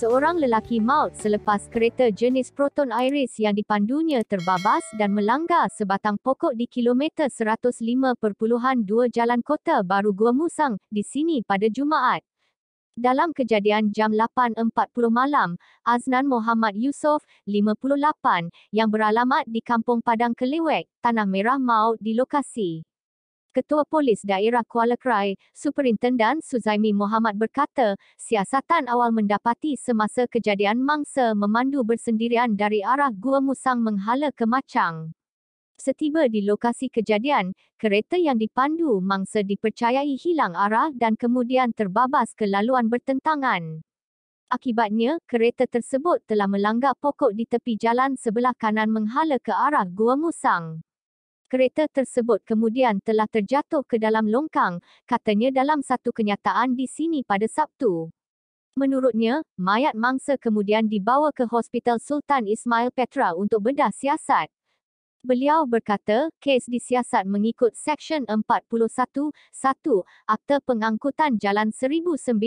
seorang lelaki maut selepas kereta jenis Proton Iris yang dipandunya terbabas dan melanggar sebatang pokok di kilometer 105.2 Jalan Kota Baru Gua Musang di sini pada Jumaat. Dalam kejadian jam 8.40 malam, Aznan Muhammad Yusof, 58, yang beralamat di Kampung Padang Kelewek, Tanah Merah Maut di lokasi. Ketua Polis Daerah Kuala Krai, Superintendan Suzaimi Mohamad berkata, siasatan awal mendapati semasa kejadian mangsa memandu bersendirian dari arah Gua Musang menghala ke Macang. Setiba di lokasi kejadian, kereta yang dipandu mangsa dipercayai hilang arah dan kemudian terbabas ke laluan bertentangan. Akibatnya, kereta tersebut telah melanggar pokok di tepi jalan sebelah kanan menghala ke arah Gua Musang kereta tersebut kemudian telah terjatuh ke dalam longkang, katanya dalam satu kenyataan di sini pada Sabtu. Menurutnya, mayat mangsa kemudian dibawa ke Hospital Sultan Ismail Petra untuk bedah siasat. Beliau berkata, kes disiasat mengikut Seksyen 41.1 Akta Pengangkutan Jalan 1987.